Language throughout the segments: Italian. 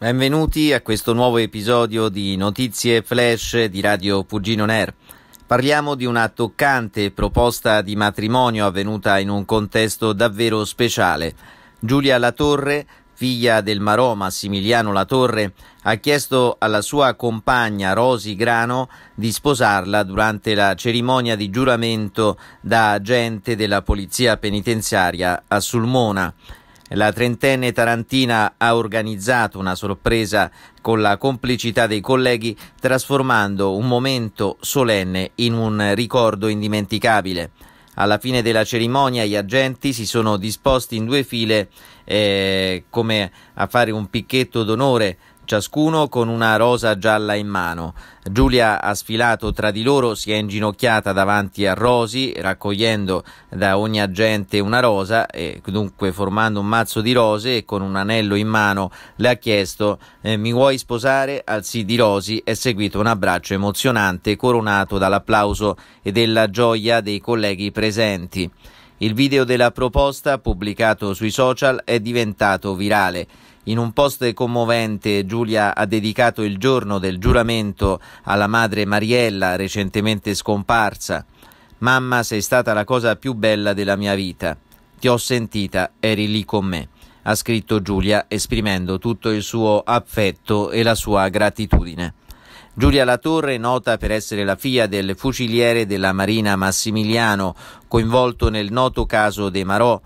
Benvenuti a questo nuovo episodio di Notizie Flash di Radio Pugino Nair. Parliamo di una toccante proposta di matrimonio avvenuta in un contesto davvero speciale. Giulia Latorre, figlia del Marò Massimiliano Latorre, ha chiesto alla sua compagna Rosi Grano di sposarla durante la cerimonia di giuramento da agente della Polizia Penitenziaria a Sulmona. La trentenne tarantina ha organizzato una sorpresa con la complicità dei colleghi, trasformando un momento solenne in un ricordo indimenticabile. Alla fine della cerimonia gli agenti si sono disposti in due file eh, come a fare un picchetto d'onore ciascuno con una rosa gialla in mano. Giulia ha sfilato tra di loro, si è inginocchiata davanti a Rosi, raccogliendo da ogni agente una rosa e dunque formando un mazzo di rose e con un anello in mano le ha chiesto eh, mi vuoi sposare? Al sì di Rosi è seguito un abbraccio emozionante coronato dall'applauso e della gioia dei colleghi presenti. Il video della proposta, pubblicato sui social, è diventato virale. In un post commovente Giulia ha dedicato il giorno del giuramento alla madre Mariella, recentemente scomparsa. Mamma, sei stata la cosa più bella della mia vita. Ti ho sentita, eri lì con me, ha scritto Giulia esprimendo tutto il suo affetto e la sua gratitudine. Giulia Latorre, nota per essere la figlia del fuciliere della Marina Massimiliano, coinvolto nel noto caso De Marò,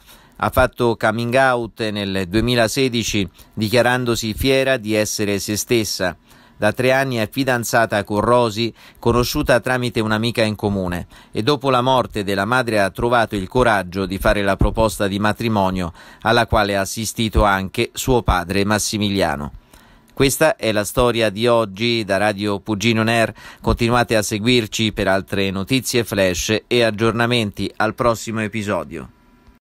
ha fatto coming out nel 2016 dichiarandosi fiera di essere se stessa. Da tre anni è fidanzata con Rosy, conosciuta tramite un'amica in comune, e dopo la morte della madre ha trovato il coraggio di fare la proposta di matrimonio, alla quale ha assistito anche suo padre Massimiliano. Questa è la storia di oggi da Radio Pugino Ner. Continuate a seguirci per altre notizie flash e aggiornamenti al prossimo episodio.